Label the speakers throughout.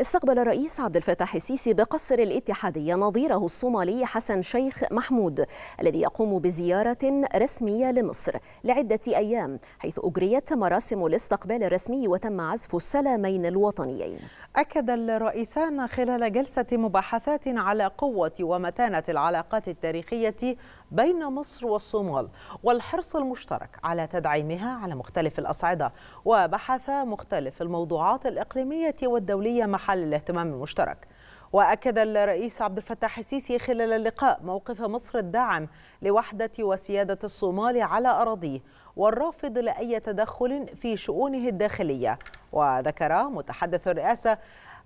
Speaker 1: استقبل الرئيس عبد الفتاح السيسي بقصر الاتحادية نظيره الصومالي حسن شيخ محمود الذي يقوم بزيارة رسمية لمصر لعدة أيام حيث أجريت مراسم الاستقبال الرسمي وتم عزف السلامين الوطنيين
Speaker 2: أكد الرئيسان خلال جلسة مباحثات على قوة ومتانة العلاقات التاريخية بين مصر والصومال والحرص المشترك على تدعيمها على مختلف الأصعدة وبحث مختلف الموضوعات الإقليمية والدولية محل لحل الاهتمام المشترك وأكد الرئيس عبد الفتاح السيسي خلال اللقاء موقف مصر الداعم لوحدة وسيادة الصومال على أراضيه والرافض لأي تدخل في شؤونه الداخلية وذكر متحدث الرئاسة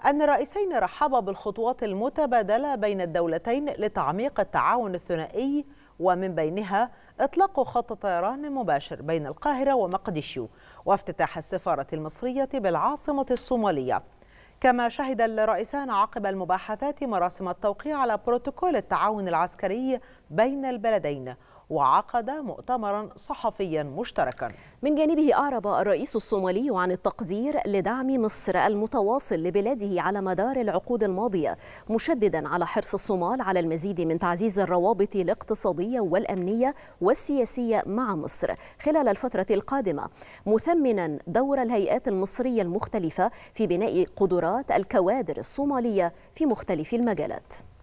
Speaker 2: أن الرئيسين رحبا بالخطوات المتبادلة بين الدولتين لتعميق التعاون الثنائي ومن بينها إطلاق خط طيران مباشر بين القاهرة ومقديشيو وافتتاح السفارة المصرية بالعاصمة الصومالية كما شهد الرئيسان عقب المباحثات مراسم التوقيع على بروتوكول التعاون العسكري بين البلدين وعقد مؤتمرا صحفيا مشتركا
Speaker 1: من جانبه أعرب الرئيس الصومالي عن التقدير لدعم مصر المتواصل لبلاده على مدار العقود الماضية مشددا على حرص الصومال على المزيد من تعزيز الروابط الاقتصادية والأمنية والسياسية مع مصر خلال الفترة القادمة مثمنا دور الهيئات المصرية المختلفة في بناء قدرات الكوادر الصومالية في مختلف المجالات